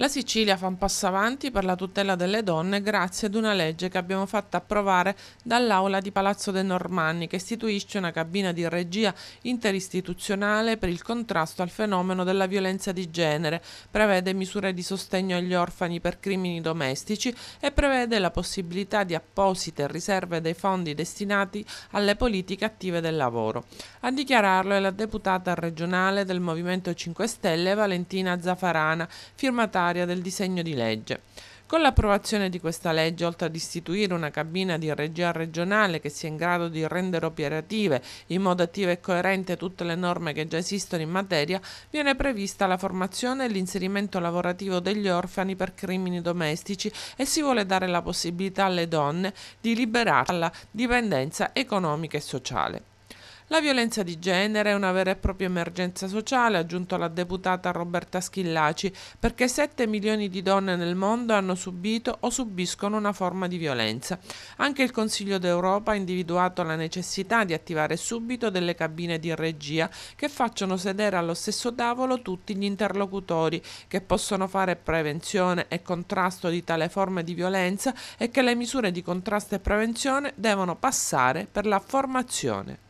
La Sicilia fa un passo avanti per la tutela delle donne grazie ad una legge che abbiamo fatto approvare dall'aula di Palazzo dei Normanni che istituisce una cabina di regia interistituzionale per il contrasto al fenomeno della violenza di genere, prevede misure di sostegno agli orfani per crimini domestici e prevede la possibilità di apposite riserve dei fondi destinati alle politiche attive del lavoro. A dichiararlo è la deputata regionale del Movimento 5 Stelle Valentina Zafarana, firmataria necessaria del disegno di legge. Con l'approvazione di questa legge, oltre ad istituire una cabina di regia regionale che sia in grado di rendere operative in modo attivo e coerente tutte le norme che già esistono in materia, viene prevista la formazione e l'inserimento lavorativo degli orfani per crimini domestici e si vuole dare la possibilità alle donne di liberarsi dalla dipendenza economica e sociale. La violenza di genere è una vera e propria emergenza sociale, ha aggiunto la deputata Roberta Schillaci, perché 7 milioni di donne nel mondo hanno subito o subiscono una forma di violenza. Anche il Consiglio d'Europa ha individuato la necessità di attivare subito delle cabine di regia che facciano sedere allo stesso tavolo tutti gli interlocutori, che possono fare prevenzione e contrasto di tale forma di violenza e che le misure di contrasto e prevenzione devono passare per la formazione.